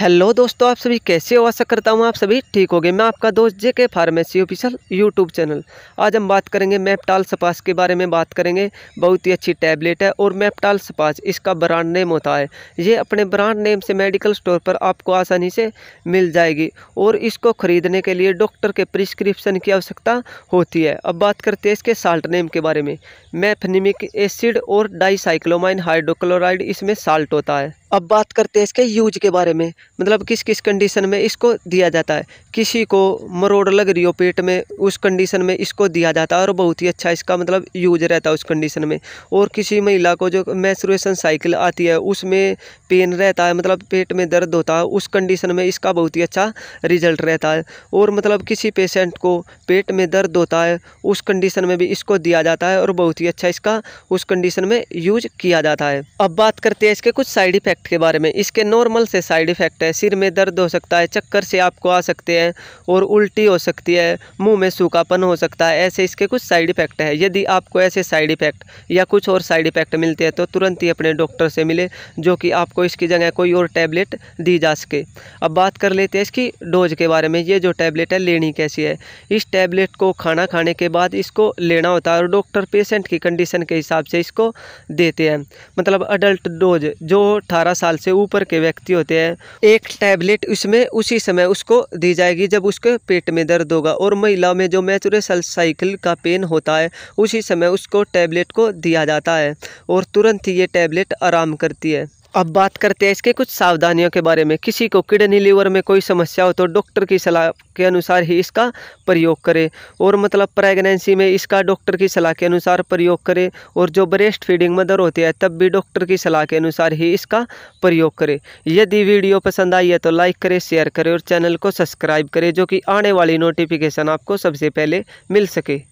hello दोस्तों आप सभी कैसे हो आशा करता हूँ आप सभी ठीक गए मैं आपका दोस्त जे के फार्मेसी ऑफिसल यूट्यूब चैनल आज हम बात करेंगे मैपटाल सपास के बारे में बात करेंगे बहुत ही अच्छी टैबलेट है और मैपटाल सपास इसका ब्रांड नेम होता है ये अपने ब्रांड नेम से मेडिकल स्टोर पर आपको आसानी से मिल जाएगी और इसको खरीदने के लिए डॉक्टर के प्रिस्क्रिप्शन की आवश्यकता होती है अब बात करते हैं इसके साल्ट नेम के बारे में मैफनिमिक एसिड और डाईसाइक्लोमाइन हाइड्रोक्लोराइड इसमें साल्ट होता है अब बात करते हैं इसके यूज के बारे में मतलब किस किस कंडीशन में इसको दिया जाता है किसी को मरोड़ लग रही हो पेट में उस कंडीशन में इसको दिया जाता है और बहुत ही अच्छा इसका मतलब यूज रहता है उस कंडीशन में और किसी महिला को जो मैसुरेशन साइकिल आती है उसमें पेन रहता है मतलब पेट में दर्द होता है उस कंडीशन में इसका बहुत ही अच्छा रिजल्ट रहता है और मतलब किसी पेशेंट को पेट में दर्द होता है उस कंडीशन में भी इसको दिया जाता है और बहुत ही अच्छा इसका उस कंडीशन में यूज किया जाता है अब बात करते हैं इसके कुछ साइड इफेक्ट इफ़ेक्ट के बारे में इसके नॉर्मल से साइड इफ़ेक्ट है सिर में दर्द हो सकता है चक्कर से आपको आ सकते हैं और उल्टी हो सकती है मुंह में सूखापन हो सकता है ऐसे इसके कुछ साइड इफ़ेक्ट है यदि आपको ऐसे साइड इफ़ेक्ट या कुछ और साइड इफ़ेक्ट मिलते हैं तो तुरंत ही अपने डॉक्टर से मिले जो कि आपको इसकी जगह कोई और टैबलेट दी जा सके अब बात कर लेते हैं इसकी डोज के बारे में ये जो टैबलेट है लेनी कैसी है इस टैबलेट को खाना खाने के बाद इसको लेना होता है और डॉक्टर पेशेंट की कंडीशन के हिसाब से इसको देते हैं मतलब अडल्ट डोज जो अठारह अठारह साल से ऊपर के व्यक्ति होते हैं एक टैबलेट उसमें उसी समय उसको दी जाएगी जब उसके पेट में दर्द होगा और महिला में जो मैचुर साइकिल का पेन होता है उसी समय उसको टैबलेट को दिया जाता है और तुरंत ही ये टैबलेट आराम करती है अब बात करते हैं इसके कुछ सावधानियों के बारे में किसी को किडनी लीवर में कोई समस्या हो तो डॉक्टर की सलाह के अनुसार ही इसका प्रयोग करें और मतलब प्रेगनेंसी में इसका डॉक्टर की सलाह के अनुसार प्रयोग करें और जो ब्रेस्ट फीडिंग मदर होती है तब भी डॉक्टर की सलाह के अनुसार ही इसका प्रयोग करें यदि वीडियो पसंद आई है तो लाइक करें शेयर करें और चैनल को सब्सक्राइब करें जो कि आने वाली नोटिफिकेशन आपको सबसे पहले मिल सके